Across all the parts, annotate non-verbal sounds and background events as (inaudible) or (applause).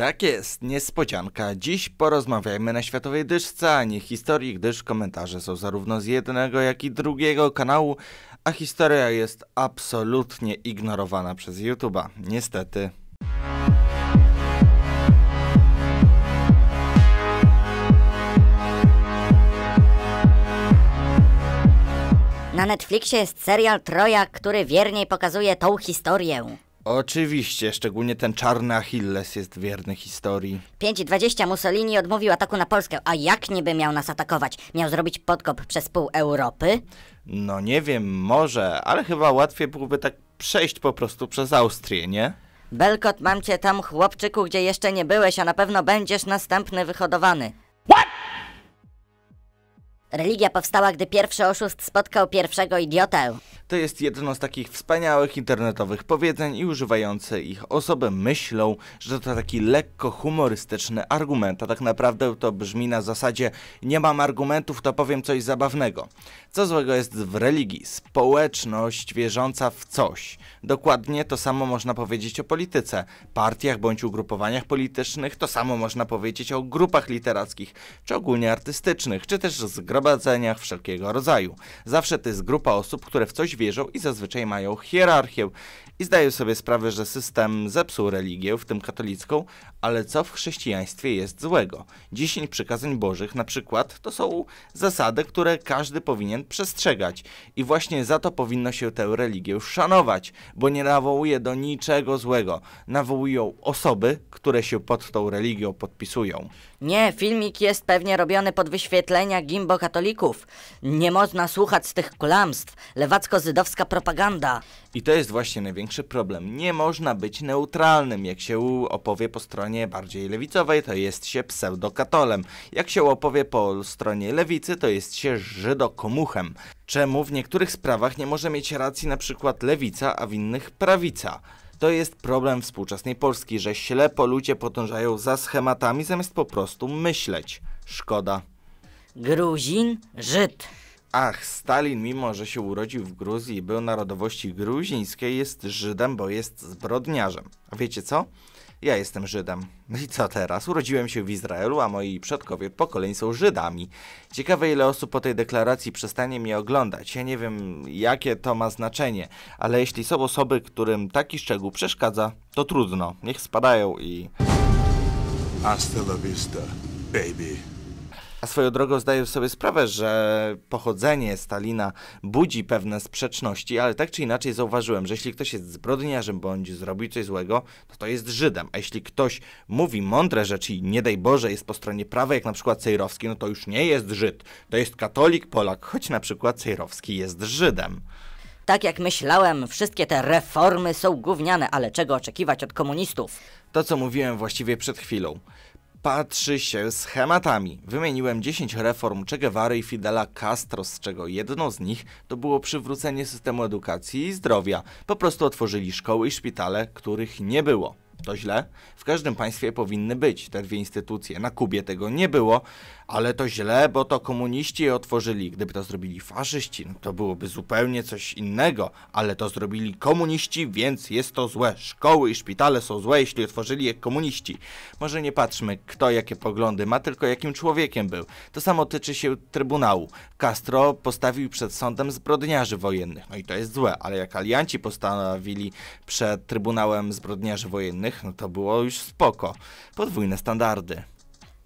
Tak jest, niespodzianka. Dziś porozmawiajmy na Światowej Dyszce, a nie historii, gdyż komentarze są zarówno z jednego, jak i drugiego kanału, a historia jest absolutnie ignorowana przez YouTube'a. Niestety. Na Netflixie jest serial Troja, który wierniej pokazuje tą historię. Oczywiście, szczególnie ten czarny Achilles jest wierny historii. 5.20 Mussolini odmówił ataku na Polskę, a jak niby miał nas atakować? Miał zrobić podkop przez pół Europy? No nie wiem, może, ale chyba łatwiej byłoby tak przejść po prostu przez Austrię, nie? Belkot, mam cię tam, chłopczyku, gdzie jeszcze nie byłeś, a na pewno będziesz następny wyhodowany. What? Religia powstała, gdy pierwszy oszust spotkał pierwszego idiotę. To jest jedno z takich wspaniałych internetowych powiedzeń i używające ich osoby myślą, że to taki lekko humorystyczny argument, a tak naprawdę to brzmi na zasadzie nie mam argumentów, to powiem coś zabawnego. Co złego jest w religii? Społeczność wierząca w coś. Dokładnie to samo można powiedzieć o polityce, partiach bądź ugrupowaniach politycznych, to samo można powiedzieć o grupach literackich, czy ogólnie artystycznych, czy też zgromadzeniach zgromadzeniach wszelkiego rodzaju. Zawsze to jest grupa osób, które w coś wierzą i zazwyczaj mają hierarchię i zdaję sobie sprawę, że system zepsuł religię, w tym katolicką, ale co w chrześcijaństwie jest złego? Dziesięć przykazań bożych na przykład to są zasady, które każdy powinien przestrzegać i właśnie za to powinno się tę religię szanować, bo nie nawołuje do niczego złego, nawołują osoby, które się pod tą religią podpisują. Nie, filmik jest pewnie robiony pod wyświetlenia gimbo katolików. Nie można słuchać z tych kłamstw. Lewacko-zydowska propaganda. I to jest właśnie największy problem. Nie można być neutralnym. Jak się opowie po stronie bardziej lewicowej, to jest się pseudokatolem. Jak się opowie po stronie lewicy, to jest się żydokomuchem. Czemu w niektórych sprawach nie może mieć racji na przykład lewica, a w innych prawica? To jest problem współczesnej Polski, że ślepo ludzie podążają za schematami zamiast po prostu myśleć. Szkoda. Gruzin, Żyd. Ach, Stalin, mimo że się urodził w Gruzji i był narodowości gruzińskiej, jest Żydem, bo jest zbrodniarzem. A wiecie co? Ja jestem Żydem. No I co teraz? Urodziłem się w Izraelu, a moi przodkowie pokoleń są Żydami. Ciekawe ile osób po tej deklaracji przestanie mnie oglądać. Ja nie wiem jakie to ma znaczenie, ale jeśli są osoby, którym taki szczegół przeszkadza, to trudno. Niech spadają i... Hasta la vista, baby. A swoją drogą zdaję sobie sprawę, że pochodzenie Stalina budzi pewne sprzeczności, ale tak czy inaczej zauważyłem, że jeśli ktoś jest zbrodniarzem bądź zrobił coś złego, to to jest Żydem. A jeśli ktoś mówi mądre rzeczy i nie daj Boże jest po stronie prawa, jak na przykład Cejrowski, no to już nie jest Żyd. To jest katolik, Polak, choć na przykład Cejrowski jest Żydem. Tak jak myślałem, wszystkie te reformy są gówniane, ale czego oczekiwać od komunistów? To, co mówiłem właściwie przed chwilą patrzy się schematami. Wymieniłem 10 reform Che Guevary i Fidela Castro, z czego jedną z nich to było przywrócenie systemu edukacji i zdrowia. Po prostu otworzyli szkoły i szpitale, których nie było. To źle. W każdym państwie powinny być te dwie instytucje. Na Kubie tego nie było, ale to źle, bo to komuniści je otworzyli. Gdyby to zrobili faszyści, no to byłoby zupełnie coś innego, ale to zrobili komuniści, więc jest to złe. Szkoły i szpitale są złe, jeśli otworzyli je komuniści. Może nie patrzmy, kto jakie poglądy ma, tylko jakim człowiekiem był. To samo tyczy się Trybunału. Castro postawił przed sądem zbrodniarzy wojennych. No i to jest złe, ale jak alianci postawili przed Trybunałem zbrodniarzy wojennych, innych, no to było już spoko. Podwójne standardy.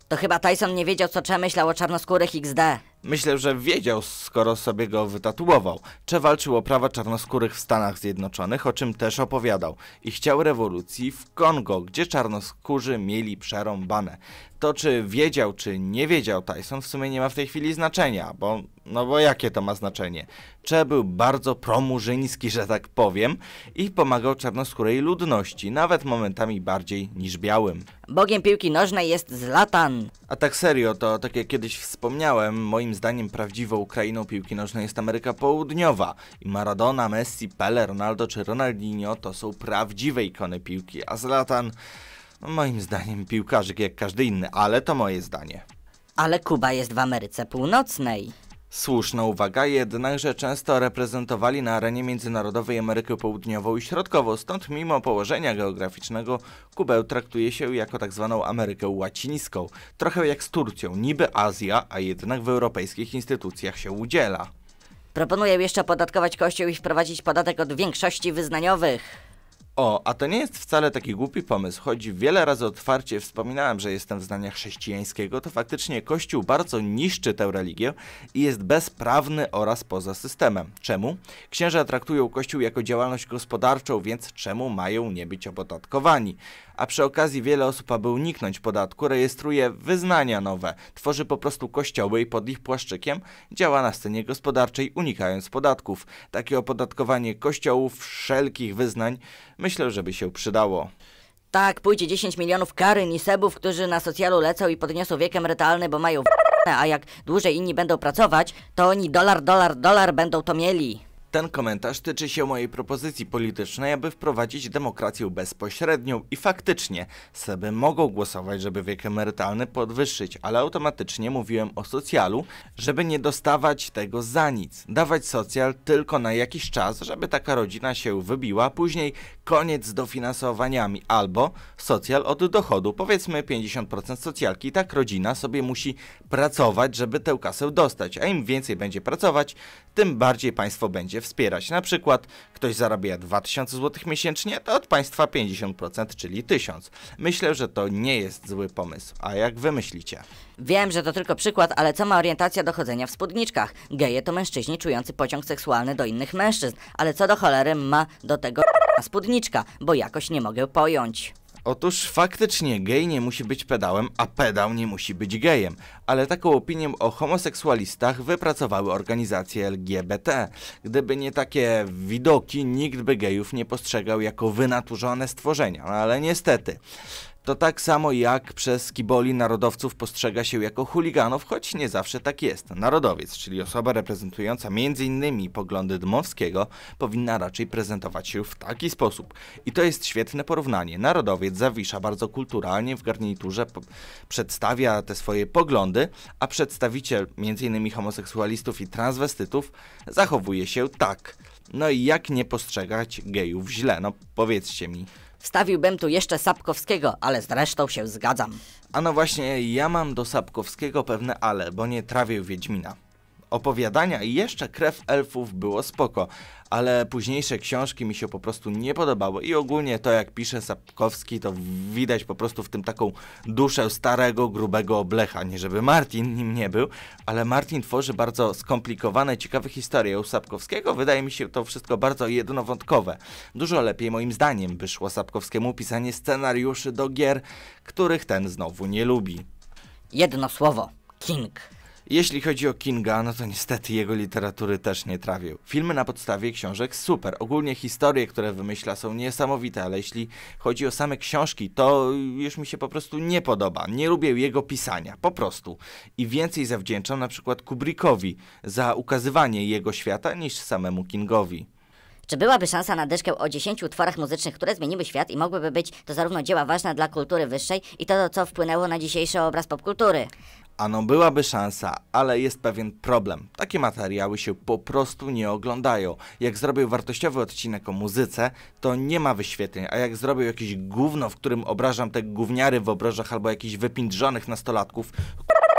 To chyba Tyson nie wiedział, co przemyślał o czarnoskórych XD. Myślę, że wiedział, skoro sobie go wytatuował. Cze walczył o prawa czarnoskórych w Stanach Zjednoczonych, o czym też opowiadał. I chciał rewolucji w Kongo, gdzie czarnoskórzy mieli przerąbane to, czy wiedział, czy nie wiedział Tyson, w sumie nie ma w tej chwili znaczenia, bo, no bo jakie to ma znaczenie? Cze był bardzo promurzyński, że tak powiem, i pomagał czarnoskórej ludności, nawet momentami bardziej niż białym. Bogiem piłki nożnej jest Zlatan. A tak serio, to tak jak kiedyś wspomniałem, moim zdaniem prawdziwą krainą piłki nożnej jest Ameryka Południowa. I Maradona, Messi, Pele, Ronaldo czy Ronaldinho to są prawdziwe ikony piłki, a Zlatan... No, moim zdaniem piłkarzyk jak każdy inny, ale to moje zdanie. Ale Kuba jest w Ameryce Północnej. Słuszna uwaga, jednakże często reprezentowali na arenie międzynarodowej Amerykę Południową i Środkową, stąd mimo położenia geograficznego Kubę traktuje się jako tak zwaną Amerykę Łacińską, trochę jak z Turcją, niby Azja, a jednak w europejskich instytucjach się udziela. Proponuję jeszcze podatkować Kościół i wprowadzić podatek od większości wyznaniowych. O, a to nie jest wcale taki głupi pomysł, choć wiele razy otwarcie wspominałem, że jestem znania chrześcijańskiego, to faktycznie Kościół bardzo niszczy tę religię i jest bezprawny oraz poza systemem. Czemu? Księża traktują Kościół jako działalność gospodarczą, więc czemu mają nie być opodatkowani? a przy okazji wiele osób, aby uniknąć podatku, rejestruje wyznania nowe, tworzy po prostu kościoły i pod ich płaszczykiem działa na scenie gospodarczej, unikając podatków. Takie opodatkowanie kościołów, wszelkich wyznań, myślę, żeby się przydało. Tak, pójdzie 10 milionów kary nisebów, Sebów, którzy na socjalu lecą i podniosą wiek emerytalny, bo mają a jak dłużej inni będą pracować, to oni dolar, dolar, dolar będą to mieli. Ten komentarz tyczy się mojej propozycji politycznej, aby wprowadzić demokrację bezpośrednią i faktycznie seby mogą głosować, żeby wiek emerytalny podwyższyć, ale automatycznie mówiłem o socjalu, żeby nie dostawać tego za nic. Dawać socjal tylko na jakiś czas, żeby taka rodzina się wybiła, później koniec z dofinansowaniami albo socjal od dochodu, powiedzmy 50% socjalki, tak rodzina sobie musi pracować, żeby tę kasę dostać, a im więcej będzie pracować, tym bardziej państwo będzie wspierać. Na przykład ktoś zarabia 2000 zł miesięcznie, to od Państwa 50%, czyli 1000. Myślę, że to nie jest zły pomysł. A jak Wy myślicie? Wiem, że to tylko przykład, ale co ma orientacja do chodzenia w spódniczkach? Geje to mężczyźni czujący pociąg seksualny do innych mężczyzn, ale co do cholery ma do tego (laughs) spódniczka, bo jakoś nie mogę pojąć. Otóż faktycznie gej nie musi być pedałem, a pedał nie musi być gejem. Ale taką opinię o homoseksualistach wypracowały organizacje LGBT. Gdyby nie takie widoki, nikt by gejów nie postrzegał jako wynaturzone stworzenia, no ale niestety. To tak samo jak przez kiboli narodowców postrzega się jako chuliganów, choć nie zawsze tak jest. Narodowiec, czyli osoba reprezentująca m.in. poglądy Dmowskiego, powinna raczej prezentować się w taki sposób. I to jest świetne porównanie. Narodowiec zawisza bardzo kulturalnie w garniturze, przedstawia te swoje poglądy, a przedstawiciel m.in. homoseksualistów i transwestytów zachowuje się tak. No i jak nie postrzegać gejów źle? No powiedzcie mi. Wstawiłbym tu jeszcze Sapkowskiego, ale zresztą się zgadzam. A no właśnie, ja mam do Sapkowskiego pewne ale, bo nie trawię Wiedźmina opowiadania i jeszcze krew elfów było spoko, ale późniejsze książki mi się po prostu nie podobały i ogólnie to jak pisze Sapkowski to widać po prostu w tym taką duszę starego, grubego oblecha, nie żeby Martin nim nie był, ale Martin tworzy bardzo skomplikowane, ciekawe historie u Sapkowskiego, wydaje mi się to wszystko bardzo jednowątkowe. Dużo lepiej moim zdaniem wyszło Sapkowskiemu pisanie scenariuszy do gier, których ten znowu nie lubi. Jedno słowo. King. Jeśli chodzi o Kinga, no to niestety jego literatury też nie trawił. Filmy na podstawie książek super. Ogólnie historie, które wymyśla są niesamowite, ale jeśli chodzi o same książki, to już mi się po prostu nie podoba. Nie lubię jego pisania, po prostu. I więcej zawdzięczam na przykład Kubrickowi za ukazywanie jego świata niż samemu Kingowi. Czy byłaby szansa na deszkę o 10 utworach muzycznych, które zmieniły świat i mogłyby być to zarówno dzieła ważne dla kultury wyższej i to, co wpłynęło na dzisiejszy obraz popkultury? Ano byłaby szansa, ale jest pewien problem. Takie materiały się po prostu nie oglądają. Jak zrobił wartościowy odcinek o muzyce, to nie ma wyświetleń, a jak zrobił jakieś gówno, w którym obrażam te gówniary w obrożach albo jakichś wypindrzonych nastolatków,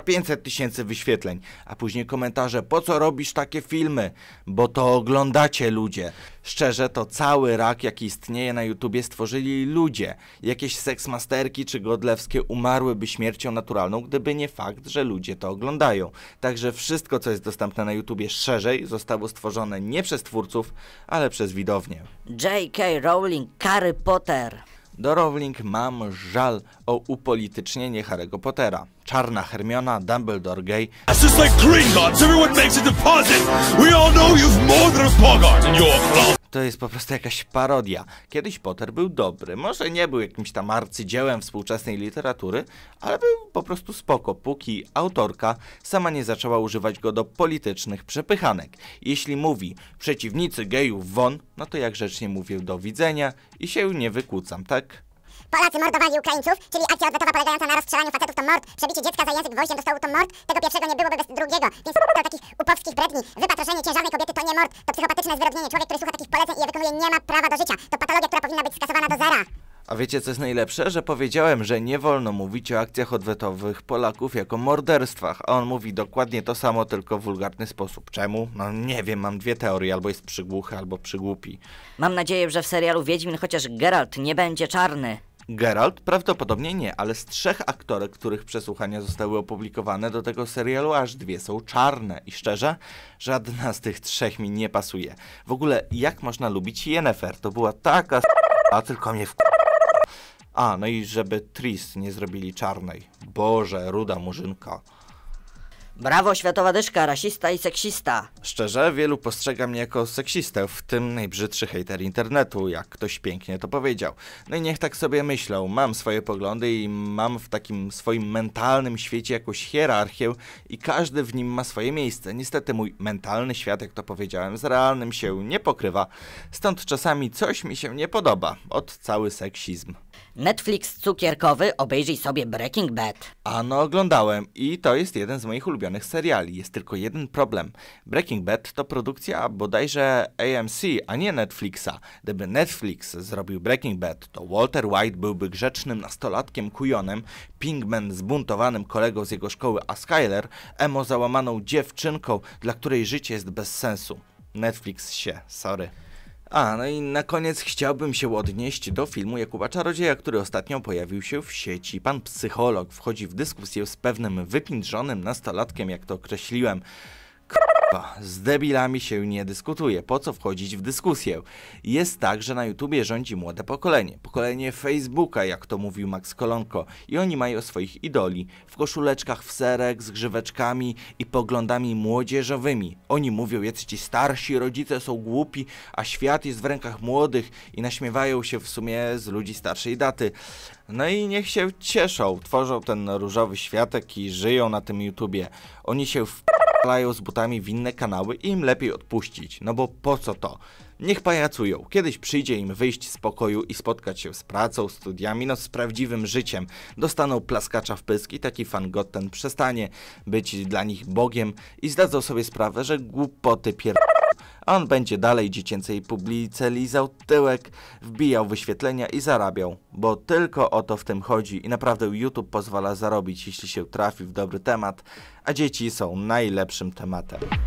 500 tysięcy wyświetleń, a później komentarze, po co robisz takie filmy? Bo to oglądacie ludzie. Szczerze, to cały rak, jaki istnieje na YouTubie, stworzyli ludzie. Jakieś seksmasterki czy godlewskie umarłyby śmiercią naturalną, gdyby nie fakt, że ludzie to oglądają. Także wszystko, co jest dostępne na YouTubie szerzej, zostało stworzone nie przez twórców, ale przez widownię. J.K. Rowling, Harry Potter. Do Rowling mam żal o upolitycznienie Harry'ego Pottera. Czarna Hermiona, Dumbledore gay. just like Gringotts, everyone makes a deposit! We all know you've more than a pogart in your to jest po prostu jakaś parodia. Kiedyś Potter był dobry. Może nie był jakimś tam arcydziełem współczesnej literatury, ale był po prostu spoko, póki autorka sama nie zaczęła używać go do politycznych przepychanek. Jeśli mówi przeciwnicy gejów won, no to jak grzecznie mówię do widzenia i się nie wykłócam, tak? Polacy mordowali Ukraińców, czyli akcja odwetowa polegająca na rozstrzelaniu facetów to mord, przebicie dziecka za język gwoździem do stołu to mord, tego pierwszego nie byłoby bez drugiego, więc do takich upowskich bredni, wypatroszenie ciężarnej kobiety to nie mord, to psychopatyczne zwyrodnienie, człowiek, który słucha takich poleceń i je wykonuje nie ma prawa do życia, to patologia, która powinna być skasowana do zera. A wiecie co jest najlepsze? Że powiedziałem, że nie wolno mówić o akcjach odwetowych Polaków jako morderstwach, a on mówi dokładnie to samo, tylko w wulgarny sposób. Czemu? No nie wiem, mam dwie teorie, albo jest przygłuchy, albo przygłupi. Mam nadzieję, że w serialu Wiedźmin chociaż Geralt nie będzie czarny. Geralt prawdopodobnie nie, ale z trzech aktorek, których przesłuchania zostały opublikowane do tego serialu, aż dwie są czarne i szczerze, żadna z tych trzech mi nie pasuje. W ogóle, jak można lubić Yennefer? To była taka a tylko mnie w A, no i żeby Tris nie zrobili czarnej. Boże, ruda murzynka. Brawo, światowa dyszka, rasista i seksista. Szczerze, wielu postrzega mnie jako seksistę, w tym najbrzydszy hejter internetu, jak ktoś pięknie to powiedział. No i niech tak sobie myślą, mam swoje poglądy i mam w takim swoim mentalnym świecie jakąś hierarchię i każdy w nim ma swoje miejsce. Niestety mój mentalny świat, jak to powiedziałem, z realnym się nie pokrywa, stąd czasami coś mi się nie podoba. Od cały seksizm. Netflix cukierkowy, obejrzyj sobie Breaking Bad. Ano oglądałem i to jest jeden z moich ulubionych seriali. Jest tylko jeden problem. Breaking Bad to produkcja bodajże AMC, a nie Netflixa. Gdyby Netflix zrobił Breaking Bad, to Walter White byłby grzecznym nastolatkiem kujonem, Pinkman zbuntowanym kolegą z jego szkoły, a Skyler emo załamaną dziewczynką, dla której życie jest bez sensu. Netflix się, sorry. A, no i na koniec chciałbym się odnieść do filmu Jakuba Czarodzieja, który ostatnio pojawił się w sieci. Pan psycholog wchodzi w dyskusję z pewnym wypindrzonym nastolatkiem, jak to określiłem. Krrr z debilami się nie dyskutuje. Po co wchodzić w dyskusję? Jest tak, że na YouTubie rządzi młode pokolenie. Pokolenie Facebooka, jak to mówił Max Kolonko. I oni mają swoich idoli. W koszuleczkach w serek, z grzyweczkami i poglądami młodzieżowymi. Oni mówią, ci starsi, rodzice są głupi, a świat jest w rękach młodych i naśmiewają się w sumie z ludzi starszej daty. No i niech się cieszą, tworzą ten różowy światek i żyją na tym YouTubie. Oni się w wpalają z butami w inne kanały i im lepiej odpuścić, no bo po co to? Niech pajacują, kiedyś przyjdzie im wyjść z pokoju i spotkać się z pracą, studiami, no z prawdziwym życiem. Dostaną plaskacza w pysk i taki ten przestanie być dla nich bogiem i zdadzą sobie sprawę, że głupoty pierdolą a on będzie dalej dziecięcej publice lizał tyłek, wbijał wyświetlenia i zarabiał, bo tylko o to w tym chodzi i naprawdę YouTube pozwala zarobić, jeśli się trafi w dobry temat, a dzieci są najlepszym tematem.